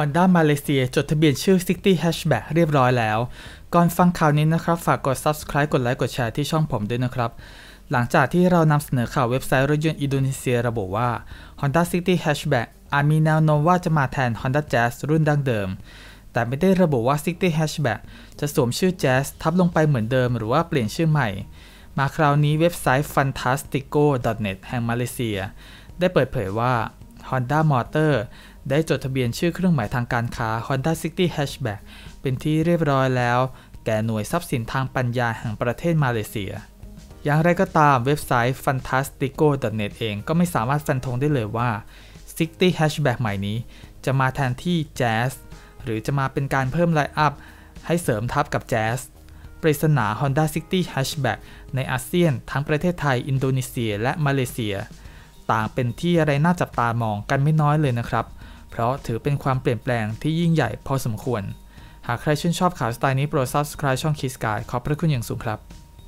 Honda มาเลเซีย จดทะเบียนชื่อ City Hatchback เรียบร้อยแล้ว ก่อนฟังข่าวนี้นะครับ ฝากกด Subscribe กดไลค์กดแชร์ที่ช่องผมด้วยนะครับ หลังจากที่เรานำเสนอข่าวเว็บไซต์รถยนต์อินโดนีเซียระบุว่า Honda City Hatchback อาจมีแนวโน้มว่าจะมาแทน Honda Jazz รุ่นดั้งเดิม แต่ไม่ได้ระบุว่า City Hatchback จะสวมชื่อ Jazz ทับลงไปเหมือนเดิมหรือว่าเปลี่ยนชื่อใหม่ มาคราวนี้เว็บไซต์ fantastico.net แห่งมาเลเซียได้เปิดเผยว่า Honda Motor ได้จดทะเบียนชื่อเครื่องหมายทางการค้า Honda City Hatchback เป็นที่เรียบร้อยแล้ว แก่หน่วยทรัพย์สินทางปัญญาแห่งประเทศมาเลเซีย อย่างไรก็ตามเว็บไซต์ fantastico.net เองก็ไม่สามารถฟันธงได้เลยว่า City Hatchback ใหม่นี้ จะมาแทนที่ Jazz หรือจะมาเป็นการเพิ่มไลน์อัพ ให้เสริมทับกับ Jazz ปริศนา Honda City Hatchback ในอาเซียนทั้งประเทศไทย อินโดนีเซีย และมาเลเซีย ต่างเป็นที่อะไรน่าจับตามองกันไม่น้อยเลยนะครับเพราะถือเป็นความเปลี่ยนแปลงที่ยิ่งใหญ่พอสมควร หากใครชื่นชอบข่าวสไตล์นี้โปรด subscribe ช่อง Kiss Guide ขอบพระคุณอย่างสูงครับ